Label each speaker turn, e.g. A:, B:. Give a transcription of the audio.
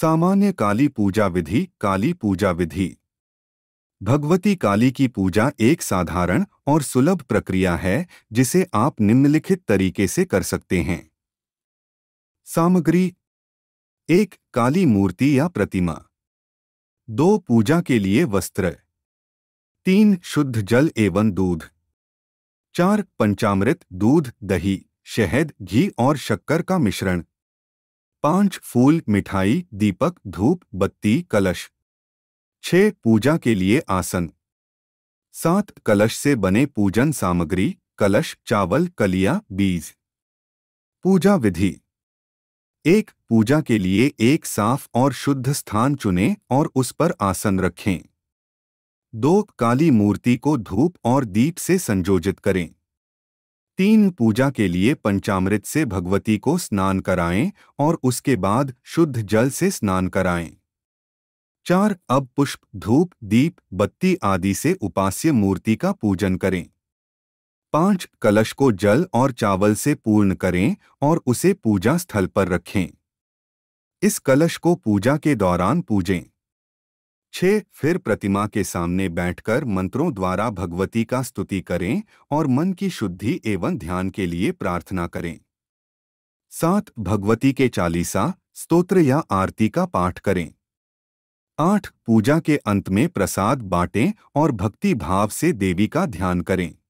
A: सामान्य काली पूजा विधि काली पूजा विधि भगवती काली की पूजा एक साधारण और सुलभ प्रक्रिया है जिसे आप निम्नलिखित तरीके से कर सकते हैं सामग्री एक काली मूर्ति या प्रतिमा दो पूजा के लिए वस्त्र तीन शुद्ध जल एवं दूध चार पंचामृत दूध दही शहद घी और शक्कर का मिश्रण पांच फूल मिठाई दीपक धूप बत्ती कलश छह पूजा के लिए आसन सात कलश से बने पूजन सामग्री कलश चावल कलिया बीज पूजा विधि एक पूजा के लिए एक साफ और शुद्ध स्थान चुनें और उस पर आसन रखें दो काली मूर्ति को धूप और दीप से संयोजित करें तीन पूजा के लिए पंचामृत से भगवती को स्नान कराएं और उसके बाद शुद्ध जल से स्नान कराएं चार अब पुष्प धूप दीप बत्ती आदि से उपास्य मूर्ति का पूजन करें पांच कलश को जल और चावल से पूर्ण करें और उसे पूजा स्थल पर रखें इस कलश को पूजा के दौरान पूजें छे फिर प्रतिमा के सामने बैठकर मंत्रों द्वारा भगवती का स्तुति करें और मन की शुद्धि एवं ध्यान के लिए प्रार्थना करें सात भगवती के चालीसा स्तोत्र या आरती का पाठ करें आठ पूजा के अंत में प्रसाद बांटें और भक्ति भाव से देवी का ध्यान करें